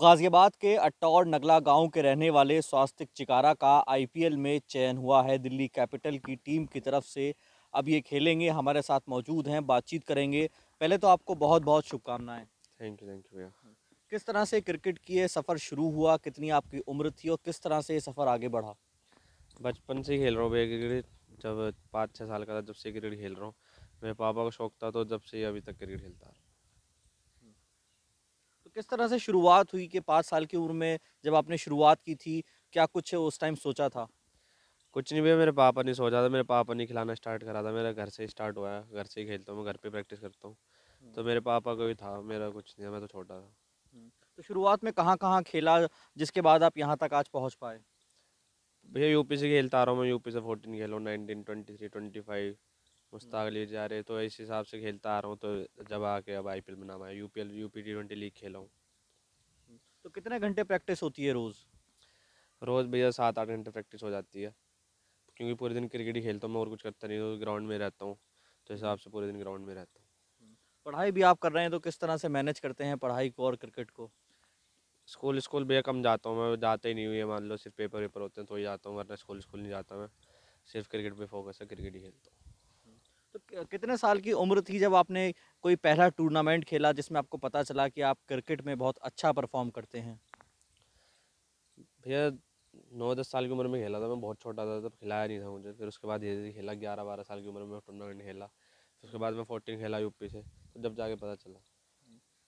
गाज़ियाबाद के अट्टौर नगला गांव के रहने वाले स्वास्तिक चिकारा का आईपीएल में चयन हुआ है दिल्ली कैपिटल की टीम की तरफ से अब ये खेलेंगे हमारे साथ मौजूद हैं बातचीत करेंगे पहले तो आपको बहुत बहुत शुभकामनाएं थैंक यू थैंक यू भैया किस तरह से क्रिकेट की ये सफ़र शुरू हुआ कितनी आपकी उम्र थी और किस तरह से ये सफ़र आगे बढ़ा बचपन से खेल रहा हूँ भैया क्रिकेट जब पाँच छः साल का था जब से क्रिकेट खेल रहा हूँ मेरे पापा का शौक था तो जब से अभी तक क्रिकेट खेलता रहा किस तरह से शुरुआत हुई कि पाँच साल की उम्र में जब आपने शुरुआत की थी क्या कुछ उस टाइम सोचा था कुछ नहीं भैया मेरे पापा ने सोचा था मेरे पापा ने खिलाना स्टार्ट करा था मेरा घर से स्टार्ट हुआ है घर से ही खेलता हूँ मैं घर पे प्रैक्टिस करता हूँ तो मेरे पापा को भी था मेरा कुछ नहीं मैं तो छोटा था तो शुरुआत में कहाँ कहाँ खेला जिसके बाद आप यहाँ तक आज पहुँच पाए भैया यूपी से खेलता आ रहा हूँ मैं यूपी से फोर्टीन खेलूँ nineteen twenty three twenty five Mushtaq Ali जा रहे तो इस हिसाब से खेलता आ रहा हूँ तो जब आके अब आई पी एल में नाम आया U P L U P T twenty league खेला हूँ तो कितने घंटे प्रैक्टिस होती है रोज़ रोज़ भैया सात आठ घंटे प्रैक्टिस हो जाती है क्योंकि पूरे दिन क्रिकेट ही खेलता हूँ मैं और कुछ करता नहीं तो ग्राउंड में रहता हूँ तो हिसाब से पूरे दिन ग्राउंड में रहता हूँ पढ़ाई भी आप कर रहे हैं तो किस तरह से मैनेज करते हैं पढ़ाई को और क्रिकेट को स्कूल स्कूल भैया कम जाता हूँ मैं जाता ही नहीं हुई है मान लो सिर्फ पेपर वेपर होते हैं तो ही जाता हूँ वरना स्कूल स्कूल नहीं जाता मैं सिर्फ क्रिकेट पे फोकस है क्रिकेट ही खेलता हूँ तो कितने साल की उम्र थी जब आपने कोई पहला टूर्नामेंट खेला जिसमें आपको पता चला कि आप क्रिकेट में बहुत अच्छा परफॉर्म करते हैं भैया नौ दस साल की उम्र में खेला था मैं बहुत छोटा था तब खिलाया नहीं था मुझे फिर उसके बाद धीरे धीरे खेला ग्यारह बारह साल की उम्र में टूर्नामेंट खेला फिर उसके बाद मैं फोर्टीन खेला यूपी से तो जब जाके पता चला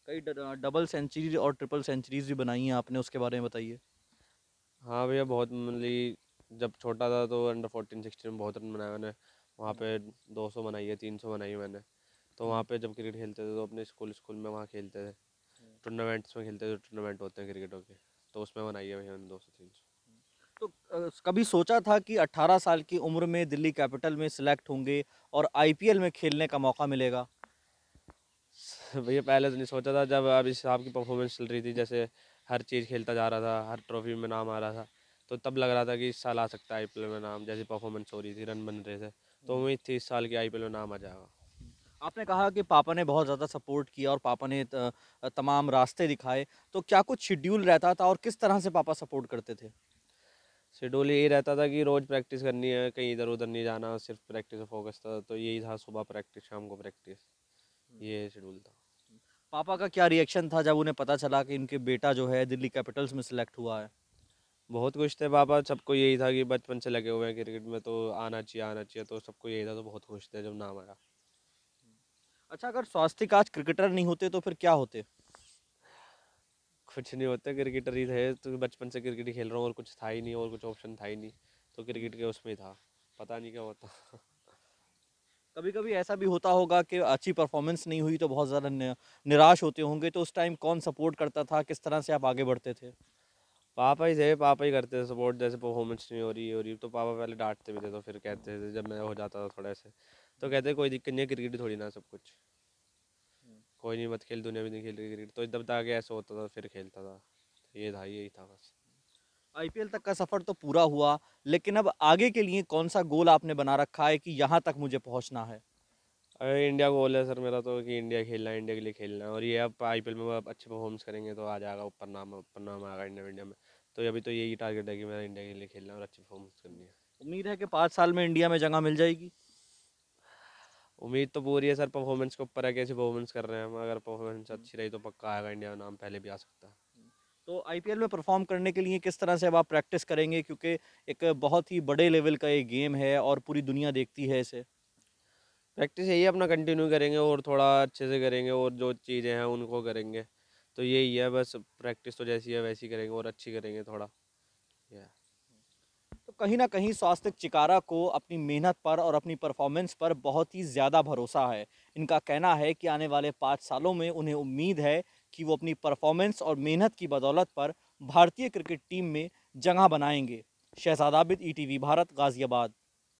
कई डबल सेंचुरी और ट्रिपल सेंचुरीज भी बनाई हैं आपने उसके बारे में बताइए हाँ भैया बहुत मतलब जब छोटा था तो अंडर फोर्टीन सिक्सटीन में बहुत रन बनाया मैंने वहाँ पे दो सौ बनाई है तीन सौ बनाई है मैंने तो वहाँ पे जब क्रिकेट खेलते थे तो अपने स्कूल स्कूल में वहाँ खेलते थे टूर्नामेंट्स में खेलते थे टूर्नामेंट होते हैं क्रिकेटों के तो उसमें बनाई है भैया दो सौ तीन सौ तो कभी सोचा था कि 18 साल की उम्र में दिल्ली कैपिटल में सिलेक्ट होंगे और आईपीएल में खेलने का मौका मिलेगा भैया पहले तो नहीं सोचा था जब अभी साहब की परफॉर्मेंस चल रही थी जैसे हर चीज़ खेलता जा रहा था हर ट्रॉफी में नाम आ रहा था तो तब लग रहा था कि इस साल आ सकता है आई में नाम जैसी परफॉर्मेंस हो रही थी रन बन रहे थे तो उम्मीद थी इस साल के आई में नाम आ जाएगा आपने कहा कि पापा ने बहुत ज़्यादा सपोर्ट किया और पापा ने तमाम रास्ते दिखाए तो क्या कुछ शेड्यूल रहता था और किस तरह से पापा सपोर्ट करते थे शेड्यूल यही रहता था कि रोज़ प्रैक्टिस करनी है कहीं इधर उधर नहीं जाना सिर्फ प्रैक्टिस पर फोकस था तो यही था सुबह प्रैक्टिस शाम को प्रैक्टिस हम्म। ये शेड्यूल था पापा का क्या रिएक्शन था जब उन्हें पता चला कि इनके बेटा जो है दिल्ली कैपिटल्स में सिलेक्ट हुआ है बहुत खुश थे पापा सबको यही था कि बचपन से लगे हुए हैं क्रिकेट में तो आना चाहिए आना चाहिए तो सबको यही था तो बहुत खुश थे जब नाम आया अच्छा अगर स्वास्थ्य आज क्रिकेटर नहीं होते तो फिर क्या होते कुछ नहीं होते क्रिकेटर ही थे तो बचपन से क्रिकेट ही खेल रहा हूँ और कुछ था ही नहीं और कुछ ऑप्शन था ही नहीं तो क्रिकेट के उसमें था पता नहीं क्या होता कभी कभी ऐसा भी होता होगा कि अच्छी परफॉर्मेंस नहीं हुई तो बहुत ज़्यादा निराश होते होंगे तो उस टाइम कौन सपोर्ट करता था किस तरह से आप आगे बढ़ते थे पापा ही थे पापा ही करते थे सपोर्ट जैसे परफॉर्मेंस नहीं हो रही हो रही तो पापा पहले डांटते भी थे तो फिर कहते थे जब मैं हो जाता था थोड़ा ऐसे तो कहते कोई दिक्कत नहीं है क्रिकेट थोड़ी ना सब कुछ हम्म। कोई नहीं मत खेल दुनिया भी नहीं खेल क्रिकेट तो जब तक ऐसा होता था फिर खेलता था ये था यही था बस आई तक का सफ़र तो पूरा हुआ लेकिन अब आगे के लिए कौन सा गोल आपने बना रखा है कि यहाँ तक मुझे पहुँचना है अरे इंडिया को बोल है सर मेरा तो कि इंडिया खेलना है इंडिया के लिए खेलना है और ये अब आई में अब अच्छे परफॉर्मेंस करेंगे तो आ जाएगा ऊपर नाम ऊपर नाम आएगा इंडिया इंडिया में तो अभी तो यही टारगेट है कि मेरा इंडिया के लिए खेलना है और अच्छी परफॉर्मेंस करनी है उम्मीद है कि पाँच साल में इंडिया में जगह मिल जाएगी उम्मीद तो पूरी है सर परफॉर्मेंस के ऊपर है कैसे परफॉर्मेंस कर रहे हैं हम अगर परफॉर्मेंस हम्म। अच्छी रही तो पक्का आएगा इंडिया नाम पहले भी आ सकता है तो आईपीएल में परफॉर्म करने के लिए किस तरह से अब आप प्रैक्टिस करेंगे क्योंकि एक बहुत ही बड़े लेवल का ये गेम है और पूरी दुनिया देखती है इसे प्रैक्टिस यही अपना कंटिन्यू करेंगे और थोड़ा अच्छे से करेंगे और जो चीज़ें हैं उनको करेंगे तो यही है बस प्रैक्टिस तो जैसी है वैसी करेंगे और अच्छी करेंगे थोड़ा या तो कहीं ना कहीं स्वास्थ्य चिकारा को अपनी मेहनत पर और अपनी परफॉर्मेंस पर बहुत ही ज़्यादा भरोसा है इनका कहना है कि आने वाले पाँच सालों में उन्हें उम्मीद है कि वो अपनी परफॉर्मेंस और मेहनत की बदौलत पर भारतीय क्रिकेट टीम में जगह बनाएंगे शहजादाबिद ई e भारत गाज़ियाबाद